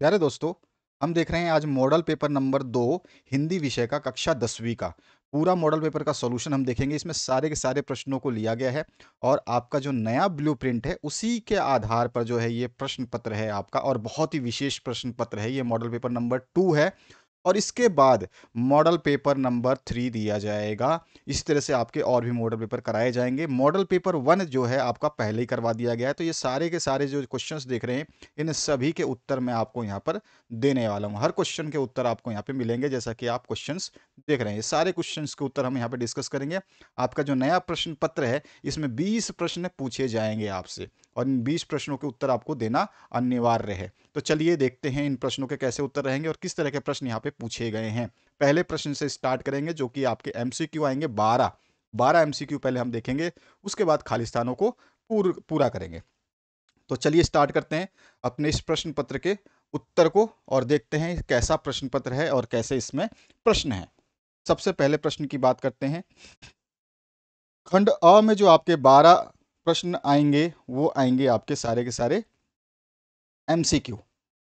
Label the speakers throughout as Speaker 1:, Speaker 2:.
Speaker 1: प्यारे दोस्तों हम देख रहे हैं आज मॉडल पेपर नंबर दो हिंदी विषय का कक्षा दसवीं का पूरा मॉडल पेपर का सॉल्यूशन हम देखेंगे इसमें सारे के सारे प्रश्नों को लिया गया है और आपका जो नया ब्लूप्रिंट है उसी के आधार पर जो है ये प्रश्न पत्र है आपका और बहुत ही विशेष प्रश्न पत्र है ये मॉडल पेपर नंबर टू है और इसके बाद मॉडल पेपर नंबर थ्री दिया जाएगा इस तरह से आपके और भी मॉडल पेपर कराए जाएंगे मॉडल पेपर वन जो है आपका पहले ही करवा दिया गया है तो ये सारे के सारे जो क्वेश्चंस देख रहे हैं इन सभी के उत्तर मैं आपको यहाँ पर देने वाला हूँ हर क्वेश्चन के उत्तर आपको यहाँ पे मिलेंगे जैसा कि आप क्वेश्चन देख रहे हैं सारे क्वेश्चन के उत्तर हम यहाँ पर डिस्कस करेंगे आपका जो नया प्रश्न पत्र है इसमें बीस प्रश्न पूछे जाएंगे आपसे और इन बीस प्रश्नों के उत्तर आपको देना अनिवार्य है तो चलिए देखते हैं इन प्रश्नों के कैसे उत्तर रहेंगे और किस तरह के प्रश्न यहाँ पे पे पूछे गए हैं पहले प्रश्न से स्टार्ट करेंगे जो कि आपके एमसीक्यू आएंगे बारह बारह एमसीक्यू पहले हम देखेंगे उसके बाद खालिस्तानों को पूर, पूरा करेंगे तो चलिए स्टार्ट करते हैं अपने इस प्रश्न पत्र के उत्तर को और देखते हैं कैसा प्रश्न पत्र है और कैसे इसमें प्रश्न है सबसे पहले प्रश्न की बात करते हैं खंड अ में जो आपके बारह प्रश्न आएंगे वो आएंगे आपके सारे के सारे एमसीक्यू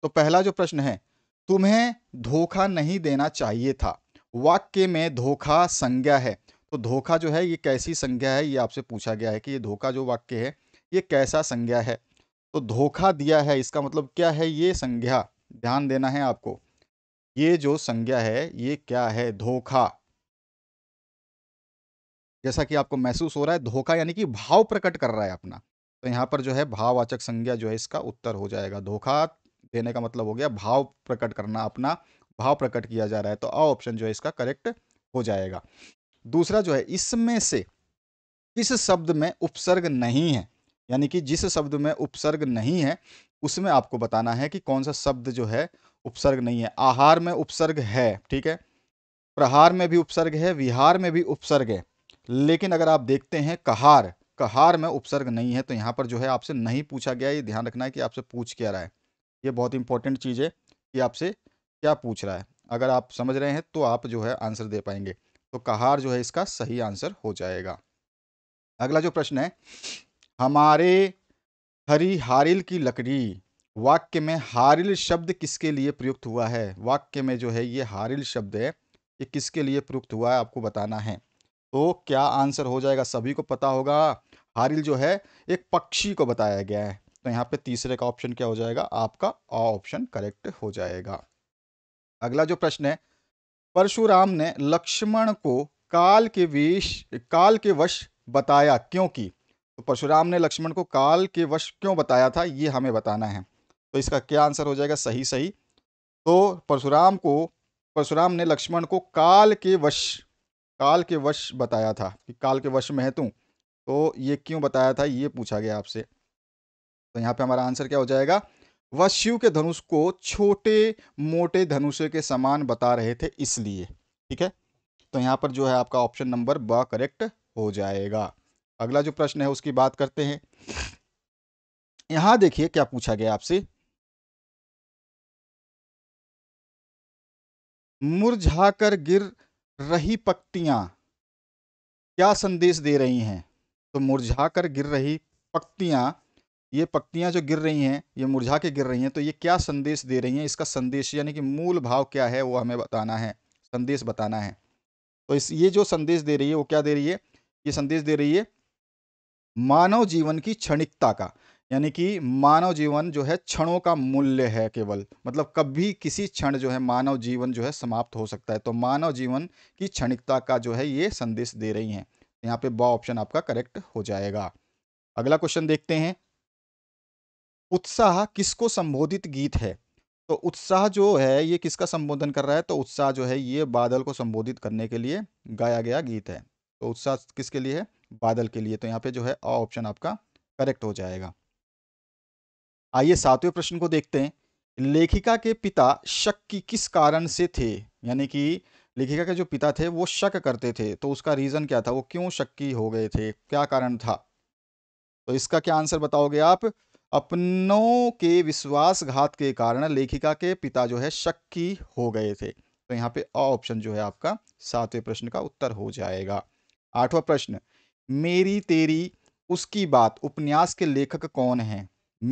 Speaker 1: तो पहला जो प्रश्न है तुम्हें धोखा नहीं देना चाहिए था वाक्य में धोखा संज्ञा है तो धोखा जो है ये कैसी संज्ञा है ये आपसे पूछा गया है कि ये धोखा जो वाक्य है ये कैसा संज्ञा है तो धोखा दिया है इसका मतलब क्या है ये संज्ञा ध्यान देना है आपको ये जो संज्ञा है ये क्या है धोखा जैसा कि आपको महसूस हो रहा है धोखा यानी कि भाव प्रकट कर रहा है अपना तो यहां पर जो है भाववाचक संज्ञा जो है इसका उत्तर हो जाएगा धोखा देने का मतलब हो गया भाव प्रकट करना अपना भाव प्रकट किया जा रहा है तो अ ऑप्शन जो है इसका करेक्ट हो जाएगा दूसरा जो है इसमें से किस शब्द में उपसर्ग नहीं है यानी कि जिस शब्द में उपसर्ग नहीं है उसमें आपको बताना है कि कौन सा शब्द जो है उपसर्ग नहीं है आहार में उपसर्ग है ठीक है प्रहार में भी उपसर्ग है विहार में भी उपसर्ग है लेकिन अगर आप देखते हैं कहार कहार में उपसर्ग नहीं है तो यहाँ पर जो है आपसे नहीं पूछा गया ये ध्यान रखना है कि आपसे पूछ क्या रहा है ये बहुत इंपॉर्टेंट चीज़ है कि आपसे क्या पूछ रहा है अगर आप समझ रहे हैं तो आप जो है आंसर दे पाएंगे तो कहार जो है इसका सही आंसर हो जाएगा अगला जो प्रश्न है हमारे हरी हारिल की लकड़ी वाक्य में हारिल शब्द किसके लिए प्रयुक्त हुआ है वाक्य में जो है ये हारिल शब्द है ये किसके लिए प्रयुक्त हुआ है आपको बताना है तो क्या आंसर हो जाएगा सभी को पता होगा हारिल जो है एक पक्षी को बताया गया है तो यहाँ पे तीसरे का ऑप्शन क्या हो जाएगा आपका अ ऑप्शन करेक्ट हो जाएगा अगला जो प्रश्न है परशुराम ने लक्ष्मण को काल के वेश काल के वश बताया क्योंकि तो परशुराम ने लक्ष्मण को काल के वश क्यों बताया था ये हमें बताना है तो इसका क्या आंसर हो जाएगा सही सही तो परशुराम को परशुराम ने लक्ष्मण को काल के वश काल के वश बताया था कि काल के वश में है तू तो ये क्यों बताया था ये पूछा गया आपसे तो यहाँ पे हमारा आंसर क्या हो जाएगा वह शिव के धनुष को छोटे मोटे धनुष के समान बता रहे थे इसलिए ठीक है तो यहाँ पर जो है आपका ऑप्शन नंबर ब करेक्ट हो जाएगा अगला जो प्रश्न है उसकी बात करते हैं यहां देखिए क्या पूछा गया आपसे मुरझाकर गिर रही पक्तियां क्या संदेश दे रही हैं तो मुरझाकर गिर रही पक्तियां ये पत्तियाँ जो गिर रही हैं ये मुरझा के गिर रही हैं तो ये क्या संदेश दे रही हैं इसका संदेश यानी कि मूल भाव क्या है वो हमें बताना है संदेश बताना है तो इस ये जो संदेश दे रही है वो क्या दे रही है ये संदेश दे रही है मानव जीवन की क्षणिकता का यानी कि मानव जीवन जो है क्षणों का मूल्य है केवल मतलब कभी किसी क्षण जो है मानव जीवन जो है समाप्त हो सकता है तो मानव जीवन की क्षणिकता का जो है ये संदेश दे रही हैं यहाँ पे बॉ ऑप्शन आपका करेक्ट हो जाएगा अगला क्वेश्चन देखते हैं उत्साह किसको संबोधित गीत है तो उत्साह जो है ये किसका संबोधन कर रहा है तो उत्साह जो है ये बादल को संबोधित करने के लिए गाया गया गीत है तो उत्साह किसके लिए है बादल के लिए तो यहाँ पे जो है ऑप्शन आपका करेक्ट हो जाएगा आइए सातवें प्रश्न को देखते हैं लेखिका के पिता शक की किस कारण से थे यानी कि लेखिका के जो पिता थे वो शक करते थे तो उसका रीज़न क्या था वो क्यों शक्की हो गए थे क्या कारण था तो इसका क्या आंसर बताओगे आप अपनों के विश्वासघात के कारण लेखिका के पिता जो है शक्की हो गए थे तो यहाँ पे अ ऑप्शन जो है आपका सातवें प्रश्न का उत्तर हो जाएगा आठवां प्रश्न मेरी तेरी उसकी बात उपन्यास के लेखक कौन है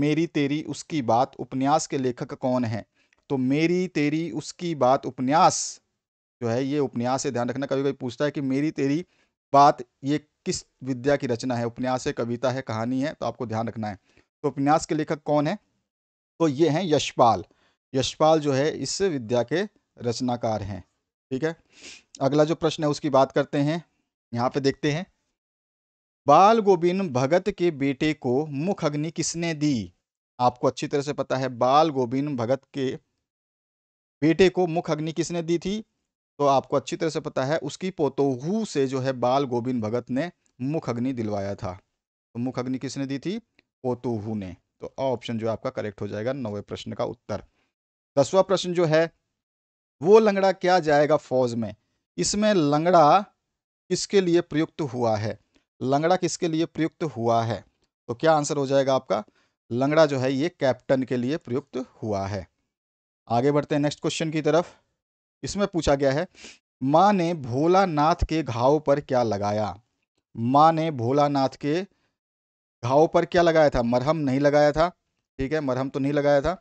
Speaker 1: मेरी तेरी उसकी बात उपन्यास के लेखक कौन है तो मेरी तेरी उसकी बात उपन्यास जो है ये उपन्यास है ध्यान रखना कभी कभी पूछता है कि मेरी तेरी बात ये किस विद्या की रचना है उपन्यास है कविता है कहानी है तो आपको ध्यान रखना है तो उपन्यास के लेखक कौन है तो ये हैं यशपाल यशपाल जो है इस विद्या के रचनाकार हैं ठीक है अगला जो प्रश्न है उसकी बात करते हैं यहाँ पे देखते हैं बाल गोविंद भगत के बेटे को मुख अग्नि किसने दी आपको अच्छी तरह से पता है बाल गोविंद भगत के बेटे को मुख अग्नि किसने दी थी तो आपको अच्छी तरह से पता है उसकी पोतोहू से जो है बाल गोविंद भगत ने मुख अग्नि दिलवाया था तो मुख अग्नि किसने दी थी पोतुहु ने तो ऑप्शन तो जो आपका करेक्ट हो जाएगा नौवे प्रश्न का उत्तर दसवा प्रश्न जो है वो लंगड़ा क्या जाएगा फौज में इसमें लंगड़ा किसके लिए प्रयुक्त हुआ है लंगड़ा किसके लिए प्रयुक्त हुआ है तो क्या आंसर हो जाएगा आपका लंगड़ा जो है ये कैप्टन के लिए प्रयुक्त हुआ है आगे बढ़ते हैं नेक्स्ट क्वेश्चन की तरफ इसमें पूछा गया है माँ ने भोलानाथ के घाव पर क्या लगाया माँ ने भोलानाथ के घाव पर क्या लगाया था मरहम नहीं लगाया था ठीक है मरहम तो नहीं लगाया था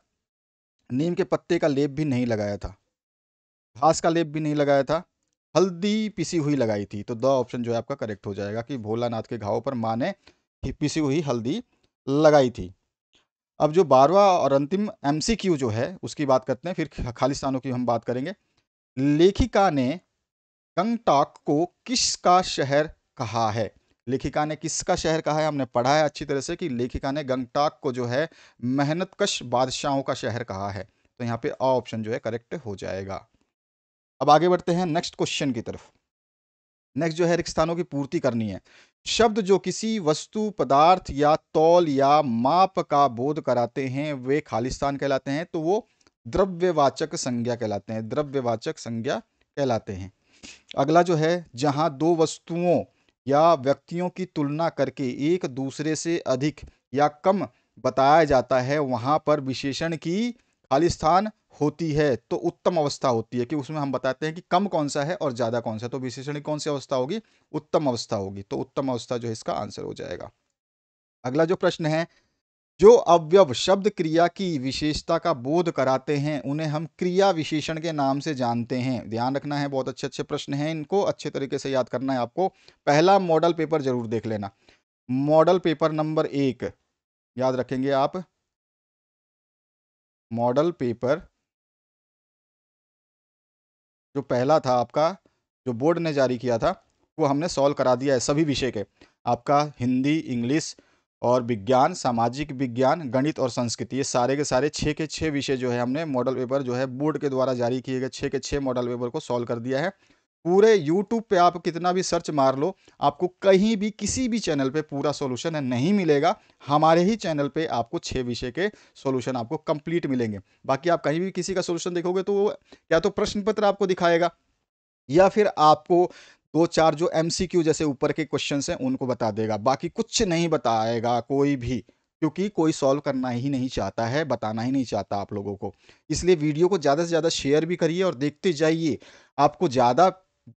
Speaker 1: नीम के पत्ते का लेप भी नहीं लगाया था घास का लेप भी नहीं लगाया था हल्दी पिसी हुई लगाई थी तो द ऑप्शन जो है आपका करेक्ट हो जाएगा कि भोलानाथ के घाव पर माँ ने पिसी हुई हल्दी लगाई थी अब जो बारवा और अंतिम एमसीक्यू जो है उसकी बात करते हैं फिर खालिस्तानों की हम बात करेंगे लेखिका ने गंगटाक को किसका शहर कहा है लेखिका ने किसका शहर कहा है हमने पढ़ा है अच्छी तरह से कि लेखिका ने गंगटाक को जो है मेहनतकश बादशाहों का शहर कहा है तो यहाँ पे अ ऑप्शन जो है करेक्ट हो जाएगा अब आगे बढ़ते हैं नेक्स्ट क्वेश्चन की तरफ नेक्स्ट जो है रिक्त स्थानों की पूर्ति करनी है शब्द जो किसी वस्तु पदार्थ या तौल या माप का बोध कराते हैं वे खाली स्थान कहलाते हैं तो वो द्रव्यवाचक संज्ञा कहलाते हैं द्रव्यवाचक संज्ञा कहलाते हैं अगला जो है जहां दो वस्तुओं या व्यक्तियों की तुलना करके एक दूसरे से अधिक या कम बताया जाता है वहाँ पर विशेषण की खाली स्थान होती है तो उत्तम अवस्था होती है कि उसमें हम बताते हैं कि कम कौन सा है और ज़्यादा कौन सा तो विशेषण की कौन सी अवस्था होगी उत्तम अवस्था होगी तो उत्तम अवस्था जो है इसका आंसर हो जाएगा अगला जो प्रश्न है जो अवयव शब्द क्रिया की विशेषता का बोध कराते हैं उन्हें हम क्रिया विशेषण के नाम से जानते हैं ध्यान रखना है बहुत अच्छे अच्छे प्रश्न हैं इनको अच्छे तरीके से याद करना है आपको पहला मॉडल पेपर जरूर देख लेना मॉडल पेपर नंबर एक याद रखेंगे आप मॉडल पेपर जो पहला था आपका जो बोर्ड ने जारी किया था वो हमने सॉल्व करा दिया है सभी विषय के आपका हिंदी इंग्लिश और विज्ञान सामाजिक विज्ञान गणित और संस्कृति ये सारे के सारे छः के छः विषय जो है हमने मॉडल पेपर जो है बोर्ड के द्वारा जारी किए गए छः के छः मॉडल पेपर को सॉल्व कर दिया है पूरे यूट्यूब पे आप कितना भी सर्च मार लो आपको कहीं भी किसी भी चैनल पे पूरा सॉल्यूशन नहीं मिलेगा हमारे ही चैनल पे आपको छः विषय के सॉल्यूशन आपको कंप्लीट मिलेंगे बाकी आप कहीं भी किसी का सॉल्यूशन देखोगे तो या तो प्रश्न पत्र आपको दिखाएगा या फिर आपको दो चार जो एम जैसे ऊपर के क्वेश्चन हैं उनको बता देगा बाकी कुछ नहीं बताएगा कोई भी क्योंकि कोई सॉल्व करना ही नहीं चाहता है बताना ही नहीं चाहता आप लोगों को इसलिए वीडियो को ज़्यादा से ज़्यादा शेयर भी करिए और देखते जाइए आपको ज़्यादा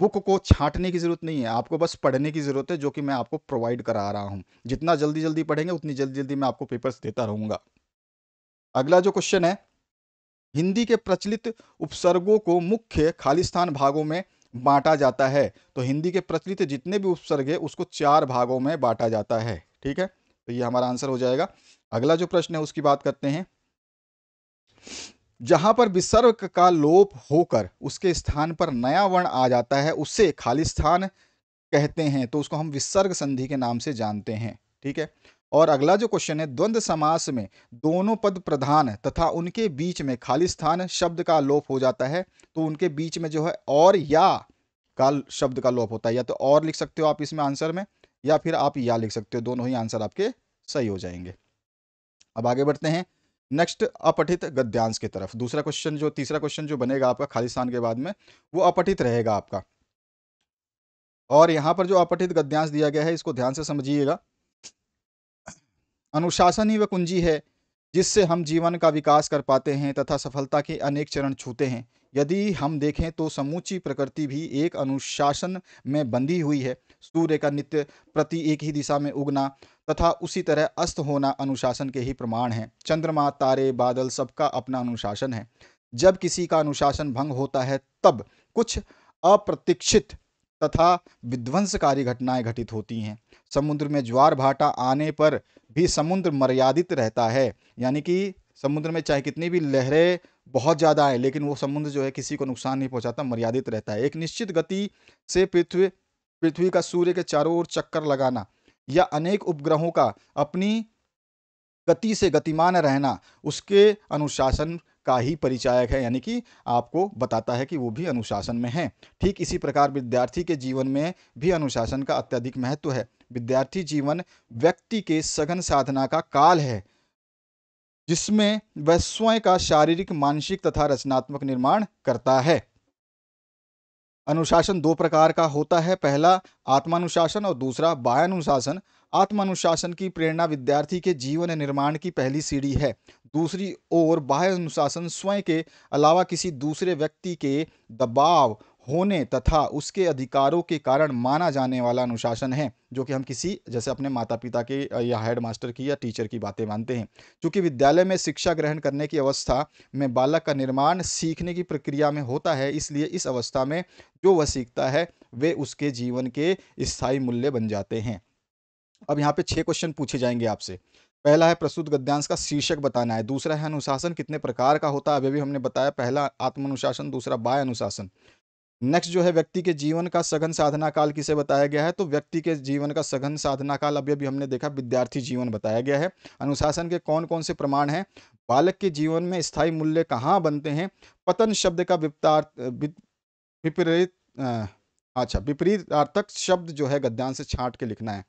Speaker 1: बुक को छांटने की ज़रूरत नहीं है आपको बस पढ़ने की ज़रूरत है जो कि मैं आपको प्रोवाइड करा रहा हूँ जितना जल्दी जल्दी पढ़ेंगे उतनी जल्दी जल्दी मैं आपको पेपर्स देता रहूँगा अगला जो क्वेश्चन है हिंदी के प्रचलित उपसर्गों को मुख्य खालिस्तान भागों में बांटा जाता है तो हिंदी के प्रचलित जितने भी उपसर्ग है उसको चार भागों में बांटा जाता है ठीक है तो ये हमारा आंसर हो जाएगा अगला जो प्रश्न है उसकी बात करते हैं जहां पर विसर्ग का लोप होकर उसके स्थान पर नया वर्ण आ जाता है उससे खाली स्थान कहते हैं तो उसको हम विसर्ग संधि के नाम से जानते हैं ठीक है और अगला जो क्वेश्चन है द्वंद्व समास में दोनों पद प्रधान तथा उनके बीच में खाली स्थान शब्द का लोप हो जाता है तो उनके बीच में जो है और या का शब्द का लोप होता है या तो और लिख सकते हो आप इसमें आंसर में या फिर आप या लिख सकते हो दोनों ही आंसर आपके सही हो जाएंगे अब आगे बढ़ते हैं नेक्स्ट अपठित गद्यांश की तरफ दूसरा क्वेश्चन जो तीसरा क्वेश्चन जो बनेगा आपका खालिस्तान के बाद में वो अपठित रहेगा आपका और यहां पर जो अपठित गद्यांश दिया गया है इसको ध्यान से समझिएगा अनुशासन ही वह कुंजी है जिससे हम जीवन का विकास कर पाते हैं तथा सफलता के अनेक चरण छूते हैं यदि हम देखें तो समूची प्रकृति भी एक अनुशासन में बंधी हुई है सूर्य का नित्य प्रति एक ही दिशा में उगना तथा उसी तरह अस्त होना अनुशासन के ही प्रमाण है चंद्रमा तारे बादल सबका अपना अनुशासन है जब किसी का अनुशासन भंग होता है तब कुछ अप्रतीक्षित तथा विध्वंसकारी घटनाएं घटित होती हैं समुद्र में ज्वार भाटा आने पर भी समुद्र मर्यादित रहता है यानी कि समुद्र में चाहे कितनी भी लहरें बहुत ज़्यादा आए लेकिन वो समुद्र जो है किसी को नुकसान नहीं पहुंचाता मर्यादित रहता है एक निश्चित गति से पृथ्वी पृथ्वी का सूर्य के चारों ओर चक्कर लगाना या अनेक उपग्रहों का अपनी गति से गतिमान रहना उसके अनुशासन का ही परिचायक है यानी कि आपको बताता है कि वो भी अनुशासन में है ठीक इसी प्रकार विद्यार्थी के जीवन में भी अनुशासन का अत्यधिक महत्व है विद्यार्थी जीवन व्यक्ति के सघन साधना का काल है जिसमें वह स्वयं का शारीरिक मानसिक तथा रचनात्मक निर्माण करता है अनुशासन दो प्रकार का होता है पहला आत्मानुशासन और दूसरा बायानुशासन आत्मानुशासन की प्रेरणा विद्यार्थी के जीवन निर्माण की पहली सीढ़ी है दूसरी ओर बाह्य अनुशासन स्वयं के अलावा किसी दूसरे व्यक्ति के दबाव होने तथा उसके अधिकारों के कारण माना जाने वाला अनुशासन है जो कि हम किसी जैसे अपने माता पिता के या हेड मास्टर की या टीचर की बातें मानते हैं क्योंकि विद्यालय में शिक्षा ग्रहण करने की अवस्था में बालक का निर्माण सीखने की प्रक्रिया में होता है इसलिए इस अवस्था में जो वह सीखता है वे उसके जीवन के स्थायी मूल्य बन जाते हैं अब यहाँ पे छः क्वेश्चन पूछे जाएंगे आपसे पहला है प्रस्तुत गद्यांश का शीर्षक बताना है दूसरा है अनुशासन कितने प्रकार का होता है अभी भी हमने बताया पहला आत्म अनुशासन दूसरा बाय अनुशासन नेक्स्ट जो है व्यक्ति के जीवन का सघन साधना काल किसे बताया गया है तो व्यक्ति के जीवन का सघन साधना काल अभी अभी हमने देखा विद्यार्थी जीवन बताया गया है अनुशासन के कौन कौन से प्रमाण हैं बालक के जीवन में स्थायी मूल्य कहाँ बनते हैं पतन शब्द का विपरीत अच्छा विपरीतार्थक शब्द जो है गद्यांश से छांट के लिखना है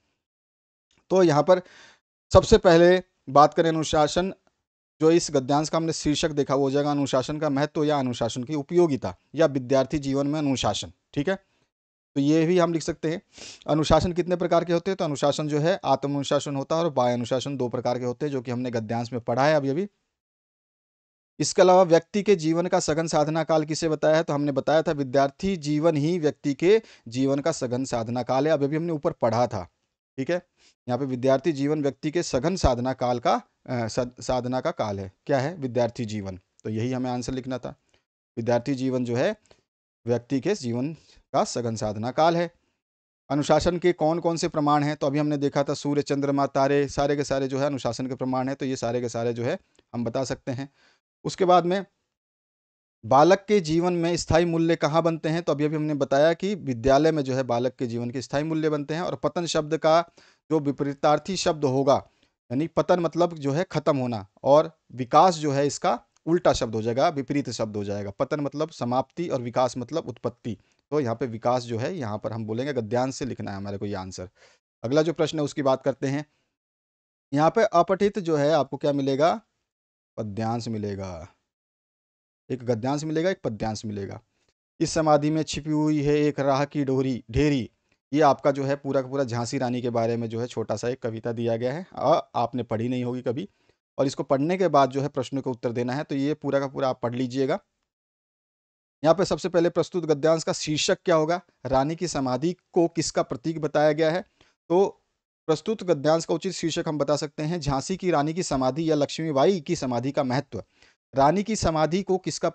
Speaker 1: तो यहाँ पर सबसे पहले बात करें अनुशासन जो इस गद्यांश का हमने शीर्षक देखा वो हो जाएगा अनुशासन का महत्व या अनुशासन की उपयोगिता या विद्यार्थी जीवन में अनुशासन ठीक है तो ये भी हम लिख सकते हैं अनुशासन कितने प्रकार के होते हैं तो अनुशासन जो है आत्म अनुशासन होता है और बाह्य अनुशासन दो प्रकार के होते हैं जो कि हमने गद्यांश में पढ़ा है अभी अभी इसके अलावा व्यक्ति के जीवन का सघन साधना काल किसे बताया है तो हमने बताया था विद्यार्थी जीवन ही व्यक्ति के जीवन का सघन साधना काल है अभी अभी हमने ऊपर पढ़ा था ठीक है यहाँ पे विद्यार्थी जीवन व्यक्ति के सघन साधना काल का साधना का काल है क्या है विद्यार्थी जीवन तो यही हमें आंसर लिखना था विद्यार्थी जीवन जो है व्यक्ति के जीवन का सघन साधना काल है अनुशासन के कौन कौन से प्रमाण हैं तो अभी हमने देखा था सूर्य चंद्रमा तारे सारे के सारे जो है अनुशासन के प्रमाण हैं तो ये सारे के सारे जो है हम बता सकते हैं उसके बाद में बालक के जीवन में स्थायी मूल्य कहाँ बनते हैं तो अभी अभी हमने बताया कि विद्यालय में जो है बालक के जीवन के स्थायी मूल्य बनते हैं और पतन शब्द का जो विपरीतार्थी शब्द होगा यानी पतन मतलब जो है ख़त्म होना और विकास जो है इसका उल्टा शब्द हो जाएगा विपरीत शब्द हो जाएगा पतन मतलब समाप्ति और विकास मतलब उत्पत्ति तो यहाँ पे विकास जो है यहाँ पर हम बोलेंगे गद्यांश से लिखना है हमारे को ये आंसर अगला जो प्रश्न है उसकी बात करते हैं यहाँ पे अपठित जो है आपको क्या मिलेगा पद्यांश मिलेगा एक गद्यांश मिलेगा एक पद्यांश मिलेगा इस समाधि में छिपी हुई है एक राह की डोरी ढेरी ये आपका जो है पूरा का पूरा झांसी रानी के बारे में जो है छोटा सा एक कविता दिया गया है आ, आपने पढ़ी नहीं होगी कभी और इसको पढ़ने के बाद जो है प्रश्न को उत्तर देना है तो ये पूरा का पूरा आप पढ़ लीजिएगा यहाँ पे सबसे पहले प्रस्तुत गद्यांश का शीर्षक क्या होगा रानी की समाधि को किसका प्रतीक बताया गया है तो प्रस्तुत गद्यांश का उचित शीर्षक हम बता सकते हैं झांसी की रानी की समाधि या लक्ष्मीबाई की समाधि का महत्व रानी की समाधि को किसका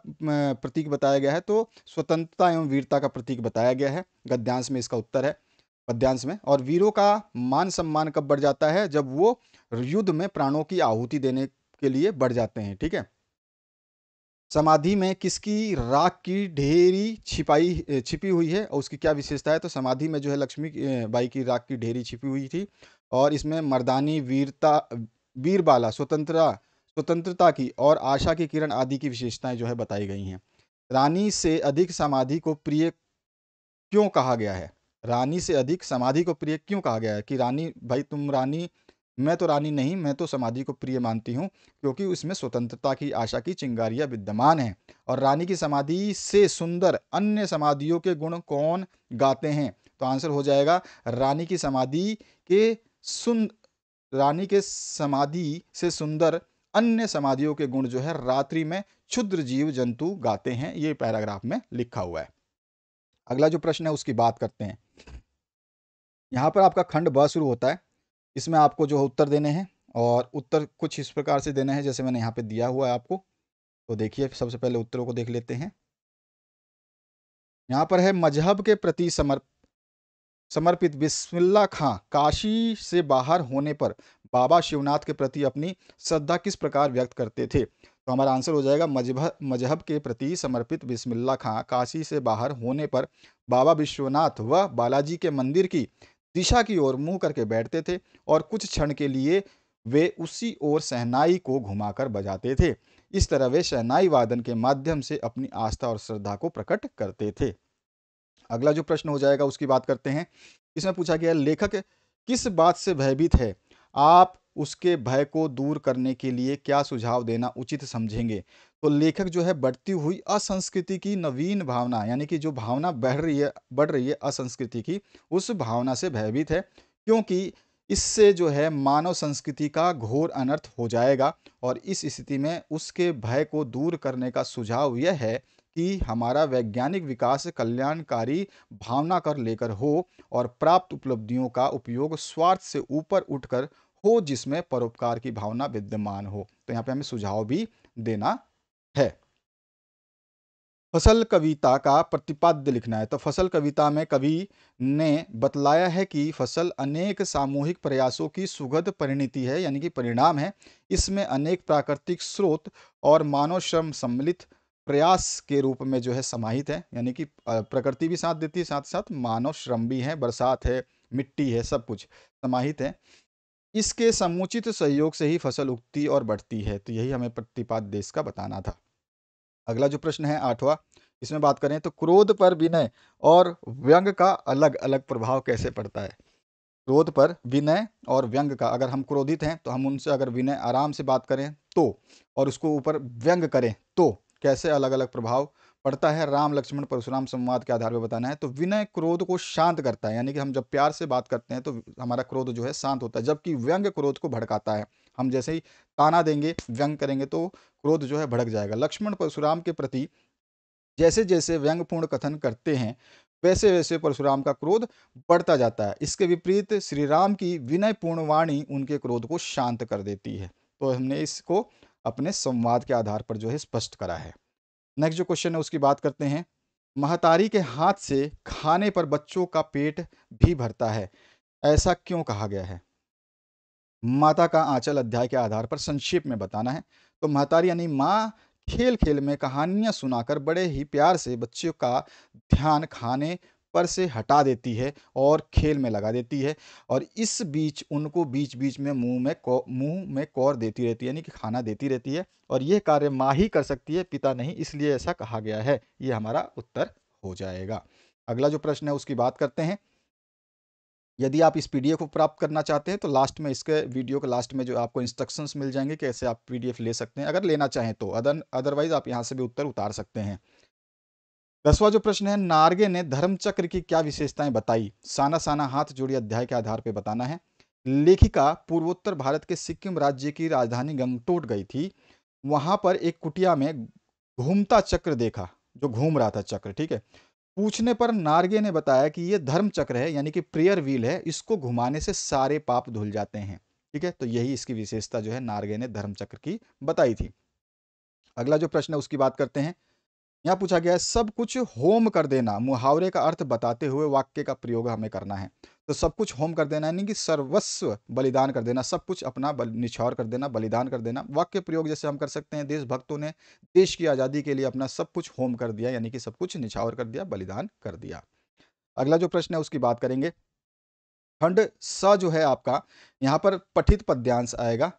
Speaker 1: प्रतीक बताया गया है तो स्वतंत्रता एवं वीरता का प्रतीक बताया गया है गद्यांश में इसका उत्तर है पद्यांश में और वीरों का मान सम्मान कब बढ़ जाता है जब वो युद्ध में प्राणों की आहुति देने के लिए बढ़ जाते हैं ठीक है समाधि में किसकी राख की ढेरी छिपाई छिपी हुई है और उसकी क्या विशेषता है तो समाधि में जो है लक्ष्मी बाई की राख की ढेरी छिपी हुई थी और इसमें मर्दानी वीरता वीरबाला स्वतंत्रता स्वतंत्रता की और आशा की किरण आदि की विशेषताएं जो है बताई गई हैं रानी से अधिक समाधि को प्रिय क्यों कहा गया है रानी से अधिक समाधि को प्रिय क्यों कहा गया है कि रानी भाई तुम रानी मैं तो रानी नहीं मैं तो समाधि को प्रिय मानती हूँ क्योंकि उसमें स्वतंत्रता की आशा की चिंगारियाँ विद्यमान हैं और रानी की समाधि से सुंदर अन्य समाधियों के गुण कौन गाते हैं तो आंसर हो जाएगा रानी की समाधि के सुंद रानी के समाधि से सुंदर अन्य समाधियों के गुण जो है रात्रि में क्षुद्र जीव जंतु गाते हैं ये पैराग्राफ में लिखा हुआ है अगला जो प्रश्न है उसकी बात करते हैं यहाँ पर आपका खंड ब शुरू होता है इसमें आपको जो उत्तर देने हैं और उत्तर कुछ इस प्रकार से देना है जैसे मैंने यहाँ पे दिया हुआ है आपको तो देखिए सबसे पहले उत्तरों को देख लेते हैं यहाँ पर है मजहब के प्रति समर्प समर्पित बिस्मिल्ला खां काशी से बाहर होने पर बाबा शिवनाथ के प्रति अपनी श्रद्धा किस प्रकार व्यक्त करते थे तो हमारा आंसर हो जाएगा मजहब मजहब के प्रति समर्पित बिस्मिल्ला खां काशी से बाहर होने पर बाबा विश्वनाथ व बालाजी के मंदिर की दिशा की ओर मुंह करके बैठते थे और कुछ क्षण के लिए वे उसी ओर सहनाई को घुमाकर बजाते थे इस तरह वे सहनाई वादन के माध्यम से अपनी आस्था और श्रद्धा को प्रकट करते थे अगला जो प्रश्न हो जाएगा उसकी बात करते हैं इसमें पूछा गया लेखक किस बात से भयभीत है आप उसके भय को दूर करने के लिए क्या सुझाव देना उचित समझेंगे तो लेखक जो है बढ़ती हुई असंस्कृति की नवीन भावना यानी कि जो भावना बढ़ रही है बढ़ रही है असंस्कृति की उस भावना से भयभीत है क्योंकि इससे जो है मानव संस्कृति का घोर अनर्थ हो जाएगा और इस स्थिति में उसके भय को दूर करने का सुझाव यह है कि हमारा वैज्ञानिक विकास कल्याणकारी भावना कर लेकर हो और प्राप्त उपलब्धियों का उपयोग स्वार्थ से ऊपर उठकर हो जिसमें परोपकार की भावना विद्यमान हो तो यहाँ पे हमें सुझाव भी देना है फसल कविता का प्रतिपाद्य लिखना है तो फसल कविता में कवि ने बतलाया है कि फसल अनेक सामूहिक प्रयासों की सुगत परिणति है यानी कि परिणाम है इसमें अनेक प्राकृतिक स्रोत और मानव श्रम सम्मिलित प्रयास के रूप में जो है समाहित है यानी कि प्रकृति भी साथ देती है साथ साथ मानव श्रम भी है बरसात है मिट्टी है सब कुछ समाहित है इसके समुचित सहयोग से ही फसल उगती और बढ़ती है तो यही हमें प्रतिपाद देश का बताना था अगला जो प्रश्न है आठवा इसमें बात करें तो क्रोध पर विनय और व्यंग का अलग अलग प्रभाव कैसे पड़ता है क्रोध पर विनय और व्यंग का अगर हम क्रोधित हैं तो हम उनसे अगर विनय आराम से बात करें तो और उसको ऊपर व्यंग करें तो कैसे अलग अलग प्रभाव पड़ता है राम लक्ष्मण परशुराम संवाद के आधार पर बताना है तो विनय क्रोध को शांत करता है यानी कि हम जब प्यार से बात करते हैं तो हमारा क्रोध जो है शांत होता है जबकि व्यंग क्रोध को भड़काता है हम जैसे ही ताना देंगे व्यंग करेंगे तो क्रोध जो है भड़क जाएगा लक्ष्मण परशुराम के प्रति जैसे जैसे व्यंगपूर्ण कथन करते हैं वैसे वैसे परशुराम का क्रोध बढ़ता जाता है इसके विपरीत श्री राम की विनयपूर्ण वाणी उनके क्रोध को शांत कर देती है तो हमने इसको अपने संवाद के आधार पर जो है स्पष्ट करा है नेक्स्ट जो क्वेश्चन है उसकी बात करते हैं महतारी के हाथ से खाने पर बच्चों का पेट भी भरता है ऐसा क्यों कहा गया है माता का आंचल अध्याय के आधार पर संक्षेप में बताना है तो महतारी यानी माँ खेल खेल में कहानियां सुनाकर बड़े ही प्यार से बच्चों का ध्यान खाने पर से हटा देती है और खेल में लगा देती है और इस बीच उनको बीच बीच में मुंह में मुंह में कौर देती रहती है यानी कि खाना देती रहती है और यह कार्य माँ ही कर सकती है पिता नहीं इसलिए ऐसा कहा गया है ये हमारा उत्तर हो जाएगा अगला जो प्रश्न है उसकी बात करते हैं यदि आप इस पीडीएफ को प्राप्त करना चाहते हैं तो लास्ट में इसके वीडियो के लास्ट में जो आपको इंस्ट्रक्शंस मिल जाएंगे कैसे आप पीडीएफ ले सकते हैं अगर लेना चाहें तो अदर अदरवाइज आप यहाँ से भी उत्तर उतार सकते हैं दसवा जो प्रश्न है नारगे ने धर्मचक्र की क्या विशेषताएं बताई साना साना हाथ जोड़ी अध्याय के आधार पर बताना है लेखिका पूर्वोत्तर भारत के सिक्किम राज्य की राजधानी गंगटोट गई थी वहां पर एक कुटिया में घूमता चक्र देखा जो घूम रहा था चक्र ठीक है पूछने पर नारगे ने बताया कि ये धर्म चक्र है यानी कि प्रेयर व्हील है इसको घुमाने से सारे पाप धुल जाते हैं ठीक है तो यही इसकी विशेषता जो है नारगे ने धर्म चक्र की बताई थी अगला जो प्रश्न है उसकी बात करते हैं यहाँ पूछा गया है सब कुछ होम कर देना मुहावरे का अर्थ बताते हुए वाक्य का प्रयोग हमें करना है तो सब कुछ होम कर देना यानी कि सर्वस्व बलिदान कर देना सब कुछ अपना निछौर कर देना बलिदान कर देना वाक्य प्रयोग जैसे हम कर सकते हैं देशभक्तों ने देश की आज़ादी के लिए अपना सब कुछ होम कर दिया यानी कि सब कुछ निछावर कर दिया बलिदान कर दिया अगला जो प्रश्न है उसकी बात करेंगे खंड स जो है आपका यहाँ पर पठित पद्यांश आएगा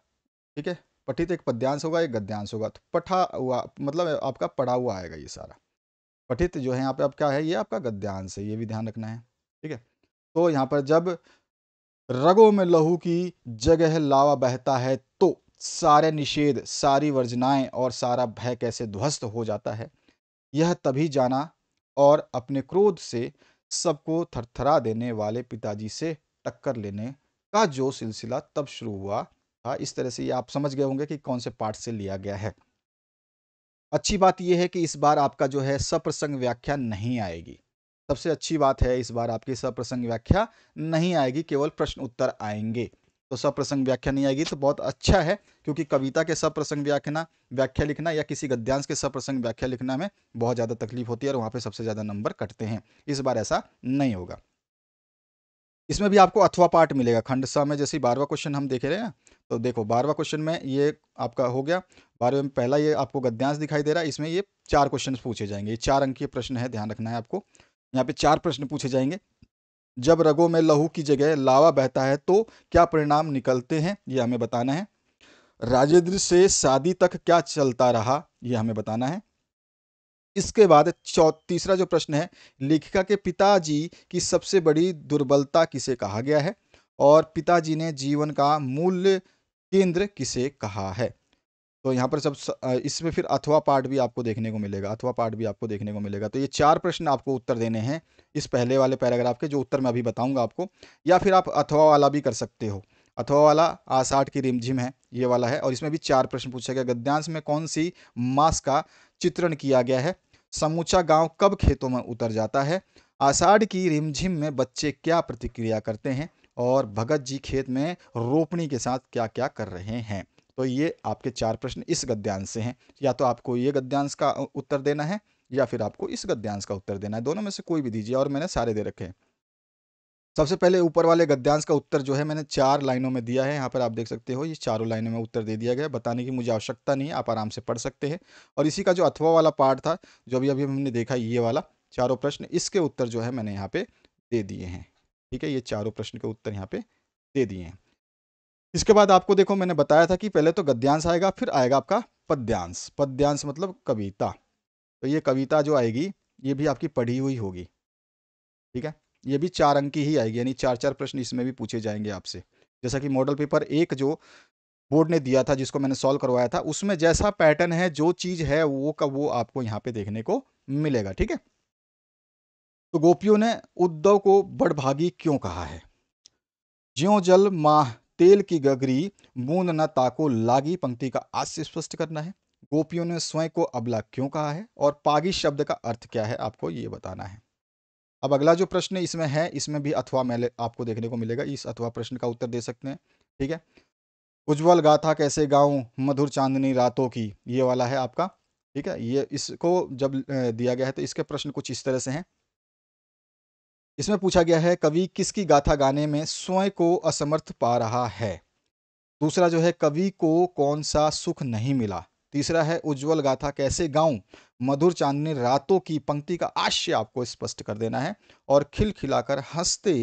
Speaker 1: ठीक है पठित तो एक पद्यांश होगा एक गद्यांश होगा तो पठा हुआ मतलब आपका पढ़ा हुआ आएगा ये सारा पठित जो है यहाँ पे आप क्या है ये आपका गद्यांश है ये भी ध्यान रखना है ठीक है तो यहाँ पर जब रगों में लहू की जगह लावा बहता है तो सारे निषेध सारी वर्जनाएं और सारा भय कैसे ध्वस्त हो जाता है यह तभी जाना और अपने क्रोध से सबको थरथरा देने वाले पिताजी से टक्कर लेने का जो सिलसिला तब शुरू हुआ था हाँ, इस तरह से आप समझ गए होंगे कि कौन से पार्ट से लिया गया है अच्छी बात यह है कि इस बार आपका जो है सप्रसंग व्याख्या नहीं आएगी सबसे अच्छी बात है इस बार आपकी सप्रसंग व्याख्या नहीं आएगी केवल प्रश्न उत्तर आएंगे तो सप्रसंग व्याख्या नहीं आएगी तो बहुत अच्छा है क्योंकि कविता के सप्रसंग व्याख्या व्याख्या लिखना या किसी गद्यांश के सप्रसंग व्याख्या लिखना में बहुत ज़्यादा तकलीफ होती है और वहाँ पर सबसे ज़्यादा नंबर कटते हैं इस बार ऐसा नहीं होगा इसमें भी आपको अथवा पार्ट मिलेगा खंड स में जैसे बारहवा क्वेश्चन हम देख रहे हैं तो देखो बारहवा क्वेश्चन में ये आपका हो गया बारहवें में पहला ये आपको गद्यांश दिखाई दे रहा है इसमें ये चार क्वेश्चन पूछे जाएंगे ये चार अंकीय प्रश्न है ध्यान रखना है आपको यहाँ पे चार प्रश्न पूछे जाएंगे जब रगों में लहू की जगह लावा बहता है तो क्या परिणाम निकलते हैं ये हमें बताना है राजेंद्र से शादी तक क्या चलता रहा ये हमें बताना है इसके बाद चौ तीसरा जो प्रश्न है लेखिका के पिताजी की सबसे बड़ी दुर्बलता किसे कहा गया है और पिताजी ने जीवन का मूल्य केंद्र किसे कहा है तो यहाँ पर सब इसमें फिर अथवा पार्ट भी आपको देखने को मिलेगा अथवा पार्ट भी आपको देखने को मिलेगा तो ये चार प्रश्न आपको उत्तर देने हैं इस पहले वाले पैराग्राफ के जो उत्तर मैं अभी बताऊंगा आपको या फिर आप अथवा वाला भी कर सकते हो अथवा वाला आषाढ़ की रिमझिम है ये वाला है और इसमें भी चार प्रश्न पूछा गया गद्यांश में कौन सी मास का चित्रण किया गया है समूचा गांव कब खेतों में उतर जाता है आषाढ़ की रिमझिम में बच्चे क्या प्रतिक्रिया करते हैं और भगत जी खेत में रोपणी के साथ क्या क्या कर रहे हैं तो ये आपके चार प्रश्न इस गद्यांश से हैं या तो आपको ये गद्यांश का उत्तर देना है या फिर आपको इस गद्यांश का उत्तर देना है दोनों में से कोई भी दीजिए और मैंने सारे दे रखे हैं सबसे पहले ऊपर वाले गद्यांश का उत्तर जो है मैंने चार लाइनों में दिया है यहाँ पर आप देख सकते हो ये चारों लाइनों में उत्तर दे दिया गया बताने की मुझे आवश्यकता नहीं है आप आराम से पढ़ सकते हैं और इसी का जो अथवा वाला पार्ट था जो अभी अभी हमने देखा ये वाला चारों प्रश्न इसके उत्तर जो है मैंने यहाँ पे दे दिए हैं ठीक है ये चारों प्रश्न के उत्तर यहाँ पे दे दिए हैं इसके बाद आपको देखो मैंने बताया था कि पहले तो गद्यांश आएगा फिर आएगा आपका पद्यांश पद्यांश मतलब कविता तो ये कविता जो आएगी ये भी आपकी पढ़ी हुई होगी ठीक है ये भी चार अंक की ही आएगी यानी चार चार प्रश्न इसमें भी पूछे जाएंगे आपसे जैसा कि मॉडल पेपर एक जो बोर्ड ने दिया था जिसको मैंने सॉल्व करवाया था उसमें जैसा पैटर्न है जो चीज़ है वो का वो आपको यहाँ पे देखने को मिलेगा ठीक है तो गोपियों ने उद्धव को बड़भागी क्यों कहा है ज्यो जल माह तेल की गगरी बूंद न ताको लागी पंक्ति का आज स्पष्ट करना है गोपियों ने स्वयं को अबला क्यों कहा है और पागी शब्द का अर्थ क्या है आपको ये बताना है अब अगला जो प्रश्न इसमें है इसमें भी अथवा मेले आपको देखने को मिलेगा इस अथवा प्रश्न का उत्तर दे सकते हैं ठीक है उज्ज्वल गाथा कैसे गाऊं मधुर चांदनी रातों की ये वाला है आपका ठीक है ये इसको जब दिया गया है तो इसके प्रश्न कुछ इस तरह से हैं इसमें पूछा गया है कवि किसकी गाथा गाने में स्वयं को असमर्थ पा रहा है दूसरा जो है कवि को कौन सा सुख नहीं मिला तीसरा है उज्जवल गाथा कैसे गाऊं मधुर चांदनी रातों की पंक्ति का आशय आपको स्पष्ट कर देना है और खिलखिलाकर हंसते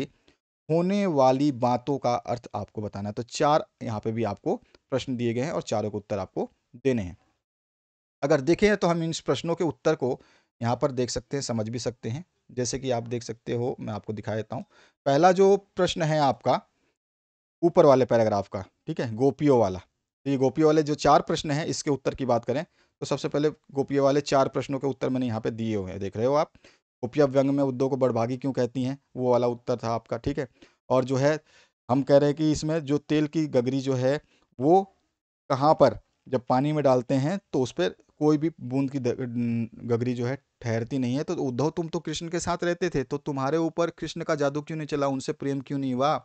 Speaker 1: होने वाली बातों का अर्थ आपको बताना है तो चार यहाँ पे भी आपको प्रश्न दिए गए हैं और चारों के उत्तर आपको देने हैं अगर देखें तो हम इन प्रश्नों के उत्तर को यहाँ पर देख सकते हैं समझ भी सकते हैं जैसे कि आप देख सकते हो मैं आपको दिखा देता हूँ पहला जो प्रश्न है आपका ऊपर वाले पैराग्राफ का ठीक है गोपियों वाला तो ये गोपी वाले जो चार प्रश्न हैं इसके उत्तर की बात करें तो सबसे पहले गोपिया वाले चार प्रश्नों के उत्तर मैंने यहाँ पे दिए हुए हैं देख रहे हो आप गोपिया व्यंग में उद्योग को बड़भागी क्यों कहती हैं वो वाला उत्तर था आपका ठीक है और जो है हम कह रहे हैं कि इसमें जो तेल की गगरी जो है वो कहाँ पर जब पानी में डालते हैं तो उस पर कोई भी बूंद की गगरी जो है ठहरती नहीं है तो उद्धव तुम तो कृष्ण के साथ रहते थे तो तुम्हारे ऊपर कृष्ण का जादू क्यों नहीं चला उनसे प्रेम क्यों नहीं हुआ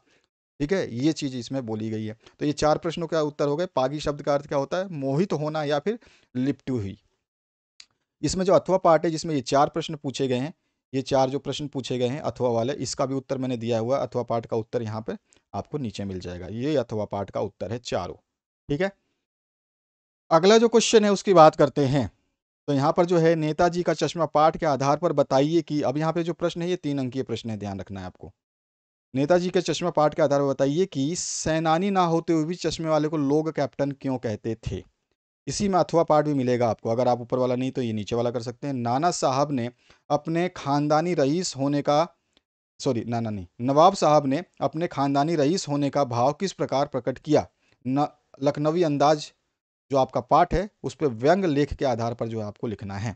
Speaker 1: ठीक है ये चीज़ इसमें बोली गई है तो ये चार प्रश्नों का उत्तर हो गए पागी शब्द का अर्थ क्या होता है मोहित होना या फिर लिप्ट हुई इसमें जो अथवा पार्ट है जिसमें ये चार प्रश्न पूछे गए हैं ये चार जो प्रश्न पूछे गए हैं अथवा वाले इसका भी उत्तर मैंने दिया हुआ अथवा पाठ का उत्तर यहाँ पर आपको नीचे मिल जाएगा ये अथवा पाठ का उत्तर है चारों ठीक है अगला जो क्वेश्चन है उसकी बात करते हैं तो यहाँ पर जो है नेताजी का चश्मा पाठ के आधार पर बताइए कि अब यहाँ पे जो प्रश्न है ये तीन अंकीय प्रश्न है ध्यान रखना है आपको नेताजी के चश्मे पाठ के आधार पर बताइए कि सेनानी ना होते हुए भी चश्मे वाले को लोग कैप्टन क्यों कहते थे इसी में अथवा पाठ भी मिलेगा आपको अगर आप ऊपर वाला नहीं तो ये नीचे वाला कर सकते हैं नाना साहब ने अपने खानदानी रईस होने का सॉरी नाना नहीं नवाब साहब ने अपने खानदानी रईस होने का भाव किस प्रकार प्रकट किया न लखनवी अंदाज जो आपका पाठ है उस पर व्यंग लेख के आधार पर जो आपको लिखना है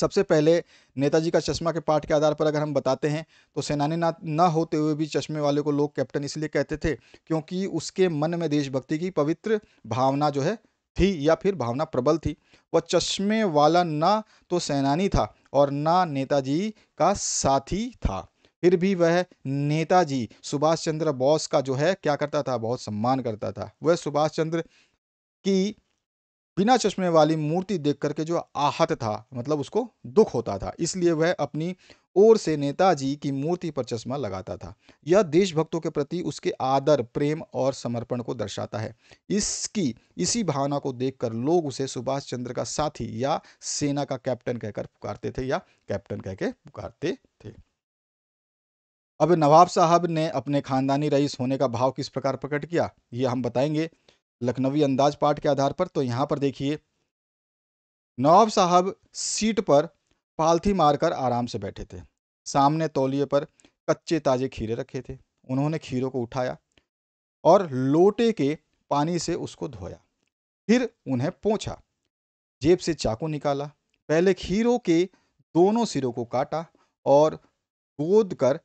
Speaker 1: सबसे पहले नेताजी का चश्मा के पाठ के आधार पर अगर हम बताते हैं तो सेनानी ना ना होते हुए भी चश्मे वाले को लोग कैप्टन इसलिए कहते थे क्योंकि उसके मन में देशभक्ति की पवित्र भावना जो है थी या फिर भावना प्रबल थी वह चश्मे वाला ना तो सेनानी था और ना नेताजी का साथी था फिर भी वह नेताजी सुभाष चंद्र बोस का जो है क्या करता था बहुत सम्मान करता था वह सुभाष चंद्र की बिना चश्मे वाली मूर्ति देख करके जो आहत था मतलब उसको दुख होता था इसलिए वह अपनी ओर से नेताजी की मूर्ति पर चश्मा लगाता था यह देशभक्तों के प्रति उसके आदर प्रेम और समर्पण को दर्शाता है इसकी इसी भावना को देखकर लोग उसे सुभाष चंद्र का साथी या सेना का कैप्टन कहकर पुकारते थे या कैप्टन कह के पुकारते थे अब नवाब साहब ने अपने खानदानी रईस होने का भाव किस प्रकार प्रकट किया ये हम बताएंगे लखनवी अंदाज पाठ के आधार पर तो यहां पर देखिए नवाब साहब सीट पर पालथी मारकर आराम से बैठे थे सामने तौलिए पर कच्चे ताजे खीरे रखे थे उन्होंने खीरों को उठाया और लोटे के पानी से उसको धोया फिर उन्हें पोंछा जेब से चाकू निकाला पहले खीरों के दोनों सिरों को काटा और गोद कर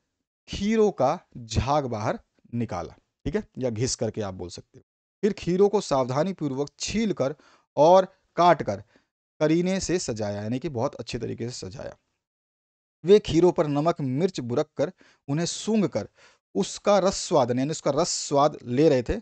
Speaker 1: खीरों का झाग बाहर निकाला ठीक है या घिस करके आप बोल सकते हो फिर खीरों को सावधानी पूर्वक छील कर और काट कर करीने से सजाया यानी कि बहुत अच्छे तरीके से सजाया वे खीरों पर नमक मिर्च बुरक कर उन्हें सूंघ कर उसका रस स्वाद यानी उसका रस स्वाद ले रहे थे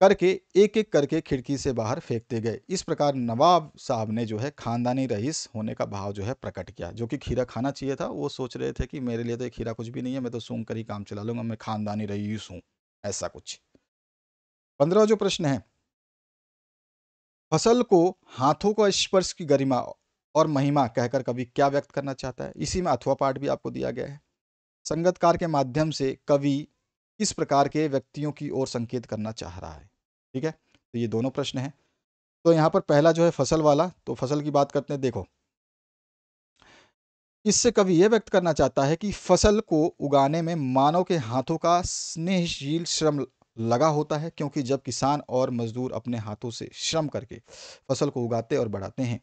Speaker 1: करके एक एक करके खिड़की से बाहर फेंकते गए इस प्रकार नवाब साहब ने जो है खानदानी रईस होने का भाव जो है प्रकट किया जो कि खीरा खाना चाहिए था वो सोच रहे थे कि मेरे लिए तो खीरा कुछ भी नहीं है मैं तो सूंघ कर ही काम चला लूंगा मैं खानदानी रईस हूँ ऐसा कुछ पंद्रह जो प्रश्न है फसल को हाथों का स्पर्श की गरिमा और महिमा कहकर कवि क्या व्यक्त करना चाहता है इसी में अथवा पाठ भी आपको दिया गया है संगतकार के माध्यम से कवि किस प्रकार के व्यक्तियों की ओर संकेत करना चाह रहा है ठीक है तो ये दोनों प्रश्न हैं तो यहाँ पर पहला जो है फसल वाला तो फसल की बात करते हैं देखो इससे कवि यह व्यक्त करना चाहता है कि फसल को उगाने में मानव के हाथों का स्नेहशील श्रम लगा होता है क्योंकि जब किसान और मजदूर अपने हाथों से श्रम करके फसल को उगाते और बढ़ाते हैं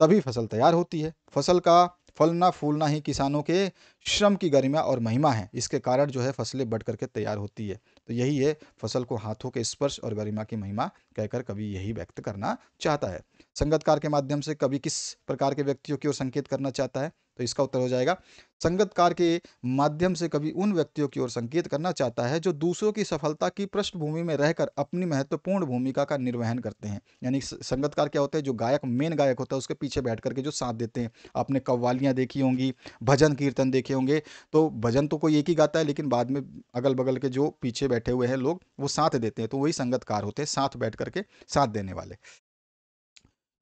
Speaker 1: तभी फसल तैयार होती है फसल का फलना फूलना ही किसानों के श्रम की गरिमा और महिमा है इसके कारण जो है फसलें बढ़ करके तैयार होती है तो यही है फसल को हाथों के स्पर्श और गरिमा की महिमा कहकर कवि यही व्यक्त करना चाहता है संगतकार के माध्यम से कवि किस प्रकार के व्यक्तियों की ओर संकेत करना चाहता है तो इसका उत्तर हो जाएगा संगतकार के माध्यम से कभी उन व्यक्तियों की ओर संकेत करना चाहता है जो दूसरों की सफलता की पृष्ठभूमि में रहकर अपनी महत्वपूर्ण भूमिका का निर्वहन करते हैं यानी संगतकार क्या होते हैं जो गायक मेन गायक होता है उसके पीछे बैठ करके जो साथ देते हैं आपने कव्वालियाँ देखी होंगी भजन कीर्तन देखे होंगे तो भजन तो कोई एक ही गाता है लेकिन बाद में अगल बगल के जो पीछे बैठे हुए हैं लोग वो साथ देते हैं तो वही संगतकार होते हैं साथ बैठ करके साथ देने वाले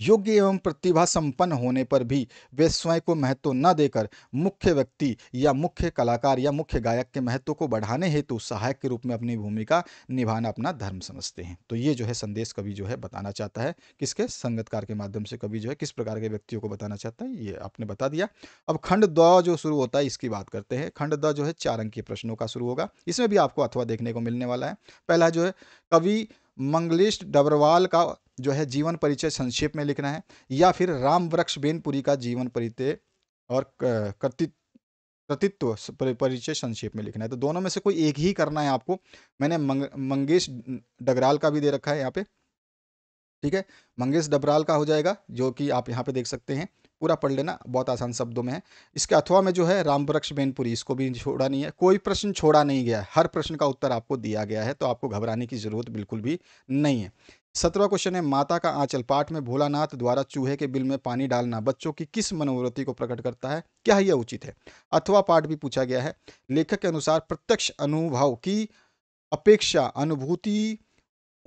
Speaker 1: योग्य एवं प्रतिभा संपन्न होने पर भी वे स्वयं को महत्व न देकर मुख्य व्यक्ति या मुख्य कलाकार या मुख्य गायक के महत्व को बढ़ाने हेतु सहायक के रूप में अपनी भूमिका निभाना अपना धर्म समझते हैं तो ये जो है संदेश कवि जो है बताना चाहता है किसके संगतकार के माध्यम से कवि जो है किस प्रकार के व्यक्तियों को बताना चाहता है ये आपने बता दिया अब खंड द जो शुरू होता है इसकी बात करते हैं खंड द जो है चार अंकीय प्रश्नों का शुरू होगा इसमें भी आपको अथवा देखने को मिलने वाला है पहला जो है कवि मंगलेश डबरवाल का जो है जीवन परिचय संक्षेप में लिखना है या फिर राम वृक्ष बेनपुरी का जीवन परिचय और कर्तित्व परिचय संक्षेप में लिखना है तो दोनों में से कोई एक ही करना है आपको मैंने मंग, मंगेश डगराल का भी दे रखा है यहाँ पे ठीक है मंगेश डबराल का हो जाएगा जो कि आप यहाँ पे देख सकते हैं पूरा पढ़ लेना बहुत आसान शब्दों में है इसके अथवा में जो है राम वृक्ष बेनपुरी इसको भी छोड़ा नहीं है कोई प्रश्न छोड़ा नहीं गया हर प्रश्न का उत्तर आपको दिया गया है तो आपको घबराने की जरूरत बिल्कुल भी नहीं है सत्रवा क्वेश्चन है माता का आंचल पाठ में भोलानाथ द्वारा चूहे के बिल में पानी डालना बच्चों की किस मनोवृत्ति को प्रकट करता है क्या यह उचित है अथवा पाठ भी पूछा गया है लेखक के अनुसार प्रत्यक्ष अनुभव की अपेक्षा अनुभूति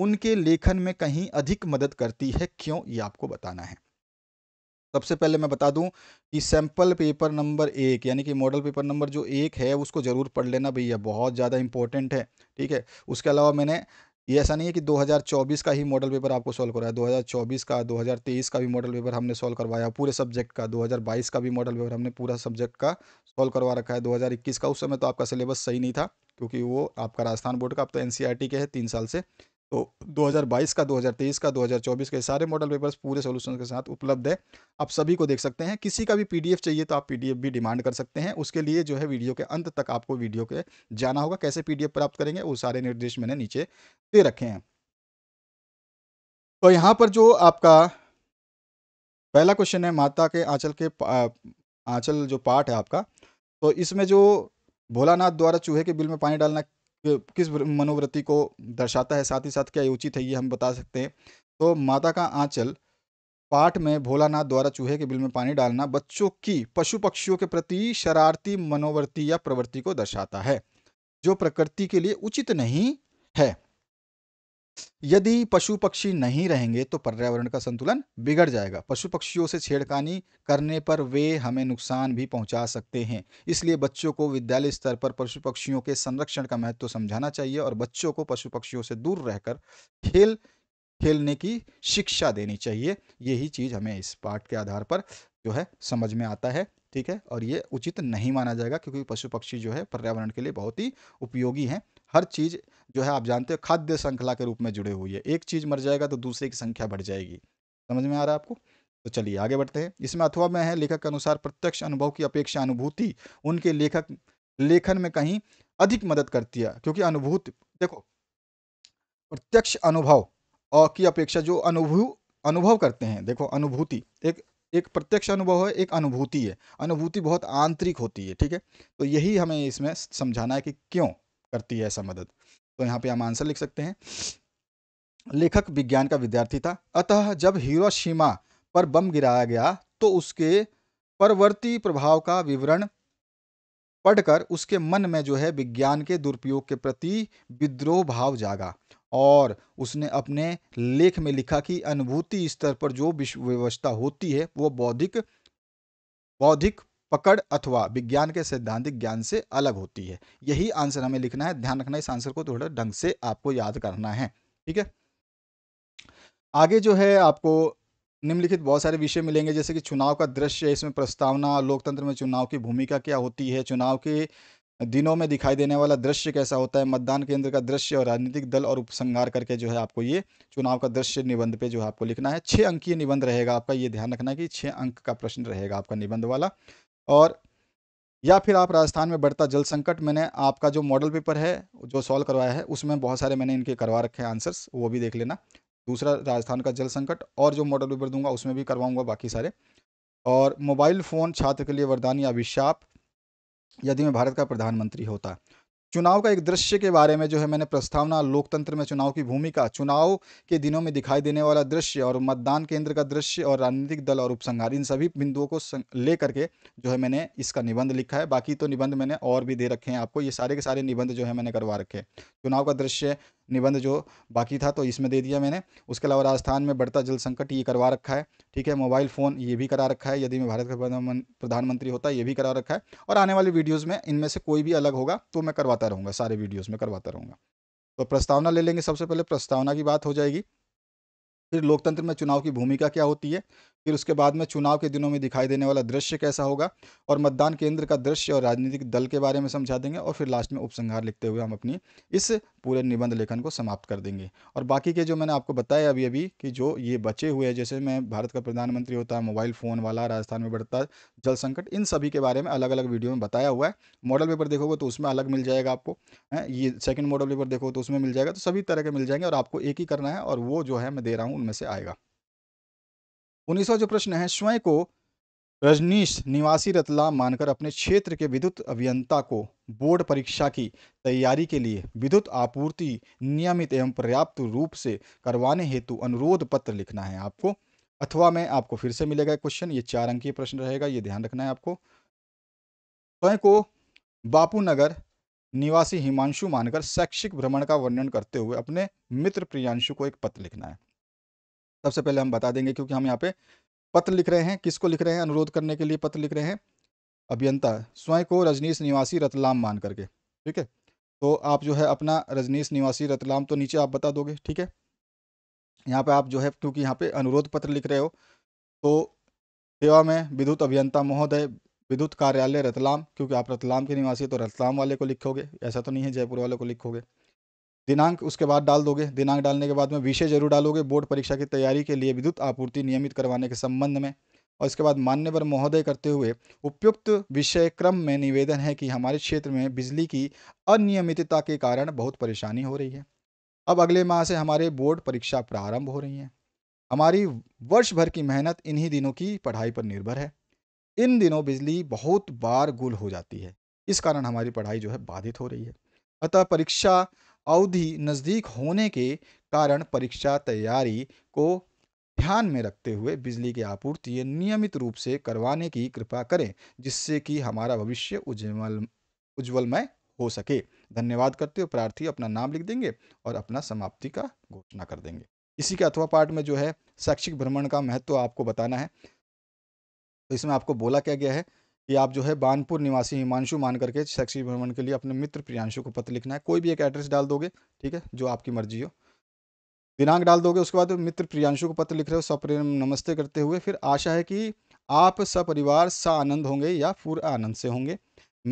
Speaker 1: उनके लेखन में कहीं अधिक मदद करती है क्यों ये आपको बताना है सबसे पहले मैं बता दूं कि सैम्पल पेपर नंबर एक यानी कि मॉडल पेपर नंबर जो एक है उसको ज़रूर पढ़ लेना भैया बहुत ज़्यादा इंपॉर्टेंट है ठीक है उसके अलावा मैंने ये ऐसा नहीं है कि 2024 का ही मॉडल पेपर आपको सॉल्व कराया 2024 का 2023 का भी मॉडल पेपर हमने सॉल्व करवाया पूरे सब्जेक्ट का 2022 का भी मॉडल पेपर हमने पूरा सब्जेक्ट का सॉल्व करवा रखा है 2021 का उस समय तो आपका सिलेबस सही नहीं था क्योंकि वो आपका राजस्थान बोर्ड का आप तो एन e के है तीन साल से तो 2022 का 2023 का 2024 का सारे मॉडल पेपर्स पूरे सोल्यूशन के साथ उपलब्ध है आप सभी को देख सकते हैं किसी का भी पीडीएफ चाहिए तो आप पीडीएफ भी डिमांड कर सकते हैं उसके लिए जो है वीडियो के अंत तक आपको वीडियो के जाना होगा कैसे पीडीएफ प्राप्त करेंगे वो सारे निर्देश मैंने नीचे दे रखे हैं तो यहाँ पर जो आपका पहला क्वेश्चन है माता के आंचल के आंचल जो पार्ट है आपका तो इसमें जो भोलानाथ द्वारा चूहे के बिल में पानी डालना किस मनोवृत्ति को दर्शाता है साथ ही साथ क्या उचित है ये हम बता सकते हैं तो माता का आंचल पाठ में भोलानाथ द्वारा चूहे के बिल में पानी डालना बच्चों की पशु पक्षियों के प्रति शरारती मनोवृत्ति या प्रवृत्ति को दर्शाता है जो प्रकृति के लिए उचित नहीं है यदि पशु पक्षी नहीं रहेंगे तो पर्यावरण का संतुलन बिगड़ जाएगा पशु पक्षियों से छेड़खानी करने पर वे हमें नुकसान भी पहुंचा सकते हैं इसलिए बच्चों को विद्यालय स्तर पर पशु पक्षियों के संरक्षण का महत्व समझाना चाहिए और बच्चों को पशु पक्षियों से दूर रहकर खेल खेलने की शिक्षा देनी चाहिए यही चीज़ हमें इस पाठ के आधार पर जो है समझ में आता है ठीक है और ये उचित नहीं माना जाएगा क्योंकि पशु पक्षी जो है पर्यावरण के लिए बहुत ही उपयोगी हैं हर चीज़ जो है आप जानते हो खाद्य श्रृंखला के रूप में जुड़े हुई है एक चीज़ मर जाएगा तो दूसरे की संख्या बढ़ जाएगी समझ में आ रहा है आपको तो चलिए आगे बढ़ते हैं इसमें अथवा में है लेखक के अनुसार प्रत्यक्ष अनुभव की अपेक्षा अनुभूति उनके लेखक लेखन में कहीं अधिक मदद करती है क्योंकि अनुभूति देखो प्रत्यक्ष अनुभव और की अपेक्षा जो अनुभव अनुभव करते हैं देखो अनुभूति एक एक प्रत्यक्ष अनुभव है एक अनुभूति है अनुभूति बहुत आंतरिक होती है ठीक है तो यही हमें इसमें समझाना है कि क्यों करती है ऐसा मदद तो यहाँ पे हम आंसर लिख सकते हैं लेखक विज्ञान का विद्यार्थी था अतः जब हीरो पर बम गिराया गया तो उसके परवर्ती प्रभाव का विवरण पढ़कर उसके मन में जो है विज्ञान के दुरुपयोग के प्रति विद्रोह भाव जागा और उसने अपने लेख में लिखा कि अनुभूति स्तर पर जो विश्व व्यवस्था होती है वो बौद्धिक बौद्धिक पकड़ अथवा विज्ञान के सैद्धांतिक ज्ञान से अलग होती है यही आंसर हमें लिखना है ध्यान रखना इस आंसर को थोड़ा ढंग से आपको याद करना है ठीक है आगे जो है आपको निम्नलिखित बहुत सारे विषय मिलेंगे जैसे कि चुनाव का दृश्य इसमें प्रस्तावना लोकतंत्र में चुनाव की भूमिका क्या होती है चुनाव के दिनों में दिखाई देने वाला दृश्य कैसा होता है मतदान केंद्र का दृश्य और राजनीतिक दल और उपसंहार करके जो है आपको ये चुनाव का दृश्य निबंध पे जो है आपको लिखना है छः अंकीय निबंध रहेगा आपका ये ध्यान रखना है कि छः अंक का प्रश्न रहेगा आपका निबंध वाला और या फिर आप राजस्थान में बढ़ता जल संकट मैंने आपका जो मॉडल पेपर है जो सॉल्व करवाया है उसमें बहुत सारे मैंने इनके करवा रखे हैं आंसर्स वो भी देख लेना दूसरा राजस्थान का जल संकट और जो मॉडल पेपर दूंगा उसमें भी करवाऊंगा बाकी सारे और मोबाइल फ़ोन छात्र के लिए वरदान या अभिशाप यदि मैं भारत का प्रधानमंत्री होता चुनाव का एक दृश्य के बारे में जो है मैंने प्रस्तावना लोकतंत्र में चुनाव की भूमिका चुनाव के दिनों में दिखाई देने वाला दृश्य और मतदान केंद्र का दृश्य और राजनीतिक दल और उपसंहार इन सभी बिंदुओं को लेकर के जो है मैंने इसका निबंध लिखा है बाकी तो निबंध मैंने और भी दे रखे हैं आपको ये सारे के सारे निबंध जो है मैंने करवा रखे हैं चुनाव का दृश्य निबंध जो बाकी था तो इसमें दे दिया मैंने उसके अलावा राजस्थान में बढ़ता जल संकट ये करवा रखा है ठीक है मोबाइल फ़ोन ये भी करा रखा है यदि मैं भारत का प्रधानमंत्री होता ये भी करा रखा है और आने वाली वीडियोज़ में इनमें से कोई भी अलग होगा तो मैं करवाता रहूँगा सारे वीडियोज़ में करवाता रहूँगा तो प्रस्तावना ले लेंगे सबसे पहले प्रस्तावना की बात हो जाएगी फिर लोकतंत्र में चुनाव की भूमिका क्या होती है फिर उसके बाद में चुनाव के दिनों में दिखाई देने वाला दृश्य कैसा होगा और मतदान केंद्र का दृश्य और राजनीतिक दल के बारे में समझा देंगे और फिर लास्ट में उपसंहार लिखते हुए हम अपनी इस पूरे निबंध लेखन को समाप्त कर देंगे और बाकी के जो मैंने आपको बताया अभी अभी कि जो ये बचे हुए हैं जैसे मैं भारत का प्रधानमंत्री होता है मोबाइल फ़ोन वाला राजस्थान में बढ़ता जल संकट इन सभी के बारे में अलग अलग वीडियो में बताया हुआ है मॉडल पेपर देखोगे तो उसमें अलग मिल जाएगा आपको ये सेकेंड मॉडल पेपर देखोगे तो उसमें मिल जाएगा तो सभी तरह के मिल जाएंगे और आपको एक ही करना है और वो जो है मैं दे रहा हूँ उनमें से आएगा उन्नीसवा जो प्रश्न है स्वयं को रजनीश निवासी रतलाम मानकर अपने क्षेत्र के विद्युत अभियंता को बोर्ड परीक्षा की तैयारी के लिए विद्युत आपूर्ति नियमित एवं पर्याप्त रूप से करवाने हेतु अनुरोध पत्र लिखना है आपको अथवा में आपको फिर से मिलेगा क्वेश्चन ये चार अंकीय प्रश्न रहेगा ये ध्यान रखना है आपको स्वयं को बापू नगर निवासी हिमांशु मानकर शैक्षिक भ्रमण का वर्णन करते हुए अपने मित्र प्रियांशु को एक पत्र लिखना है सबसे पहले हम बता देंगे क्योंकि हम यहाँ पे पत्र लिख रहे हैं किसको लिख रहे हैं अनुरोध करने के लिए पत्र लिख रहे हैं अभियंता स्वयं को रजनीश निवासी रतलाम मान करके ठीक है तो आप जो है अपना रजनीश निवासी रतलाम तो नीचे आप बता दोगे ठीक है यहाँ पे आप जो है क्योंकि यहाँ पे अनुरोध पत्र लिख रहे हो तो सेवा में विद्युत अभियंता महोदय विद्युत कार्यालय रतलाम क्योंकि आप रतलाम के निवासी तो रतलाम वाले को लिखोगे ऐसा तो नहीं है जयपुर वाले को लिखोगे दिनांक उसके बाद डाल दोगे दिनांक डालने के बाद में विषय जरूर डालोगे बोर्ड परीक्षा की तैयारी के लिए विद्युत आपूर्ति नियमित करवाने के संबंध में और इसके बाद मान्यवर महोदय करते हुए उपयुक्त विषय क्रम में निवेदन है कि हमारे क्षेत्र में बिजली की अनियमितता के कारण बहुत परेशानी हो रही है अब अगले माह से हमारे बोर्ड परीक्षा प्रारंभ हो रही है हमारी वर्ष भर की मेहनत इन्हीं दिनों की पढ़ाई पर निर्भर है इन दिनों बिजली बहुत बार गुल हो जाती है इस कारण हमारी पढ़ाई जो है बाधित हो रही है अतः परीक्षा अवधि नज़दीक होने के कारण परीक्षा तैयारी को ध्यान में रखते हुए बिजली की आपूर्ति नियमित रूप से करवाने की कृपा करें जिससे कि हमारा भविष्य उज्जवल उज्ज्वलमय हो सके धन्यवाद करते हुए प्रार्थी अपना नाम लिख देंगे और अपना समाप्ति का घोषणा कर देंगे इसी के अथवा पाठ में जो है शैक्षिक भ्रमण का महत्व आपको बताना है तो इसमें आपको बोला क्या गया है कि आप जो है बानपुर निवासी हिमांशु मान करके शैक्षिक भ्रमण के लिए अपने मित्र प्रियांशु को पत्र लिखना है कोई भी एक एड्रेस डाल दोगे ठीक है जो आपकी मर्जी हो दिनांक डाल दोगे उसके बाद मित्र प्रियांशु को पत्र लिख रहे हो सप्रेम नमस्ते करते हुए फिर आशा है कि आप सपरिवार सा आनंद होंगे या पूरा आनंद से होंगे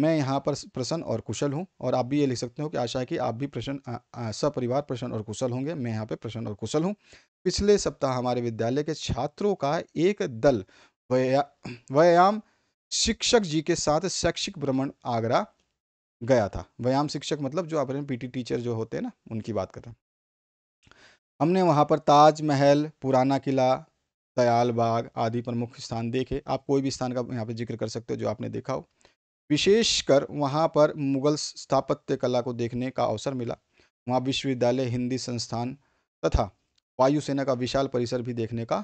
Speaker 1: मैं यहाँ पर प्रसन्न और कुशल हूँ और आप भी ये लिख सकते हो कि आशा है कि आप भी प्रसन्न सपरिवार प्रसन्न और कुशल होंगे मैं यहाँ पर प्रसन्न और कुशल हूँ पिछले सप्ताह हमारे विद्यालय के छात्रों का एक दल व्यायाम शिक्षक जी के साथ शैक्षिक भ्रमण आगरा गया था व्यायाम शिक्षक मतलब जो अपने पीटी टीचर जो होते हैं ना उनकी बात कर रहा हमने वहाँ पर ताज महल पुराना किला दयाल बाग आदि प्रमुख स्थान देखे आप कोई भी स्थान का यहाँ पर जिक्र कर सकते हो जो आपने देखा हो विशेषकर वहाँ पर मुगल स्थापत्य कला को देखने का अवसर मिला वहाँ विश्वविद्यालय हिंदी संस्थान तथा वायुसेना का विशाल परिसर भी देखने का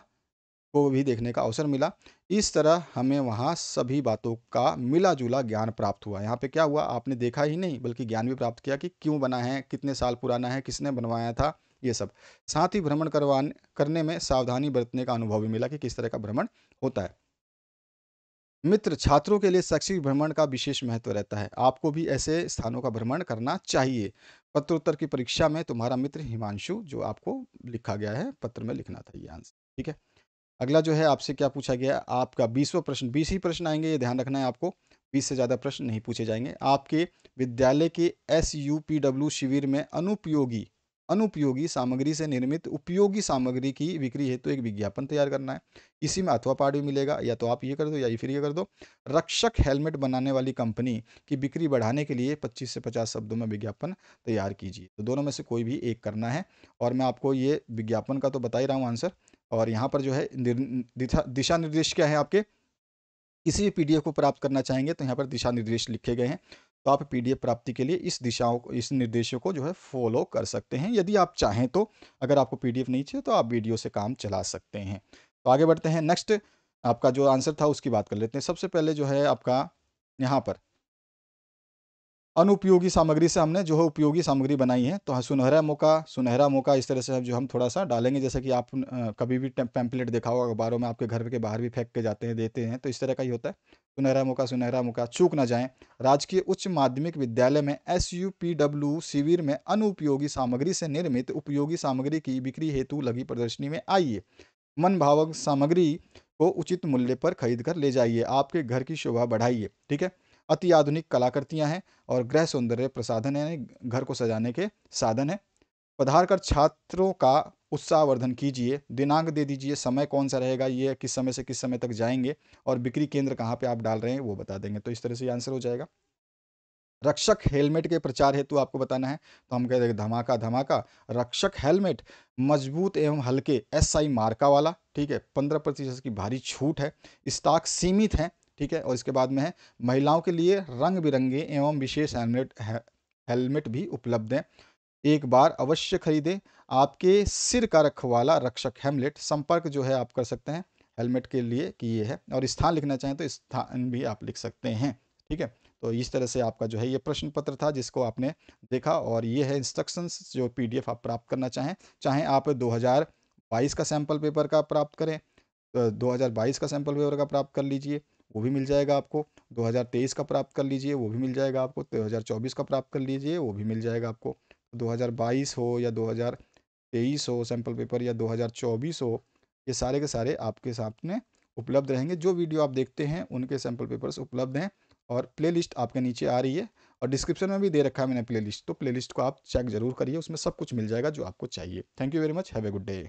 Speaker 1: को भी देखने का अवसर मिला इस तरह हमें वहाँ सभी बातों का मिला जुला ज्ञान प्राप्त हुआ यहाँ पे क्या हुआ आपने देखा ही नहीं बल्कि ज्ञान भी प्राप्त किया कि क्यों बना है कितने साल पुराना है किसने बनवाया था ये सब साथ ही भ्रमण करवाने करने में सावधानी बरतने का अनुभव भी मिला कि किस तरह का भ्रमण होता है मित्र छात्रों के लिए शैक्षिक भ्रमण का विशेष महत्व रहता है आपको भी ऐसे स्थानों का भ्रमण करना चाहिए पत्रोत्तर की परीक्षा में तुम्हारा मित्र हिमांशु जो आपको लिखा गया है पत्र में लिखना था ये आंसर ठीक है अगला जो है आपसे क्या पूछा गया आपका बीसवा प्रश्न बीस ही प्रश्न आएंगे ये ध्यान रखना है आपको बीस से ज़्यादा प्रश्न नहीं पूछे जाएंगे आपके विद्यालय के एस शिविर में अनुपयोगी अनुपयोगी सामग्री से निर्मित उपयोगी सामग्री की बिक्री हेतु तो एक विज्ञापन तैयार करना है इसी में अथवा पार्ट भी मिलेगा या तो आप ये कर दो या फिर ये कर दो रक्षक हेलमेट बनाने वाली कंपनी की बिक्री बढ़ाने के लिए 25 से 50 शब्दों में विज्ञापन तैयार कीजिए तो दोनों में से कोई भी एक करना है और मैं आपको ये विज्ञापन का तो बता ही रहा हूँ आंसर और यहाँ पर जो है दिशा निर्देश क्या है आपके किसी भी पीडीएफ को प्राप्त करना चाहेंगे तो यहाँ पर दिशा निर्देश लिखे गए हैं तो आप पीडीएफ प्राप्ति के लिए इस दिशाओं को इस निर्देशों को जो है फॉलो कर सकते हैं यदि आप चाहें तो अगर आपको पीडीएफ नहीं चाहिए तो आप वीडियो से काम चला सकते हैं तो आगे बढ़ते हैं नेक्स्ट आपका जो आंसर था उसकी बात कर लेते हैं सबसे पहले जो है आपका यहाँ पर अनुपयोगी सामग्री से हमने जो है उपयोगी सामग्री बनाई है तो सुनहरा मौका सुनहरा मौका इस तरह से हम जो हम थोड़ा सा डालेंगे जैसे कि आप कभी भी पैम्पलेट देखा होगा अखबारों में आपके घर के बाहर भी फेंक के जाते हैं देते हैं तो इस तरह का ही होता है सुनहरा मौका सुनहरा मौका चूक ना जाएं राजकीय उच्च माध्यमिक विद्यालय में एस यू पी शिविर में अनुपयोगी सामग्री से निर्मित उपयोगी सामग्री की बिक्री हेतु लगी प्रदर्शनी में आइए मन भावक सामग्री को उचित मूल्य पर खरीद कर ले जाइए आपके घर की शोभा बढ़ाइए ठीक है अति आधुनिक कलाकृतियां हैं और गृह सौंदर्य प्रसाधन यानी घर को सजाने के साधन हैं पधार कर छात्रों का उत्साहवर्धन कीजिए दिनांक दे दीजिए समय कौन सा रहेगा ये किस समय से किस समय तक जाएंगे और बिक्री केंद्र कहाँ पे आप डाल रहे हैं वो बता देंगे तो इस तरह से आंसर हो जाएगा रक्षक हेलमेट के प्रचार हेतु आपको बताना है तो हम कहते हैं धमाका धमाका रक्षक हेलमेट मजबूत एवं हल्के एस आई मार्का वाला ठीक है पंद्रह प्रतिशत की भारी छूट है स्टॉक सीमित है ठीक है और इसके बाद में है महिलाओं के लिए रंग बिरंगे एवं विशेष हेलमेट हेलमेट भी उपलब्ध हैं एक बार अवश्य खरीदें आपके सिर का रखवाला रक्षक हेमलेट संपर्क जो है आप कर सकते हैं हेलमेट के लिए कि ये है और स्थान लिखना चाहें तो स्थान भी आप लिख सकते हैं ठीक है तो इस तरह से आपका जो है ये प्रश्न पत्र था जिसको आपने देखा और ये है इंस्ट्रक्शंस जो पीडीएफ आप प्राप्त करना चाहें चाहे आप 2022 का सैंपल पेपर का प्राप्त करें तो 2022 का सैंपल पेपर का प्राप्त कर लीजिए वो भी मिल जाएगा आपको 2023 का प्राप्त कर लीजिए वो भी मिल जाएगा आपको 2024 का प्राप्त कर लीजिए वो भी मिल जाएगा आपको 2022 तो हो या 2023 हो सैम्पल पेपर या 2024 हो ये सारे के सारे आपके सामने उपलब्ध रहेंगे जो वीडियो आप देखते हैं उनके सैम्पल पेपर्स उपलब्ध हैं और प्ले आपके नीचे आ रही है और डिस्क्रिप्शन में भी दे रखा है मैंने प्ले तो प्ले को आप चेक जरूर करिए उसमें सब कुछ मिल जाएगा जो आपको चाहिए thank you very much have a good day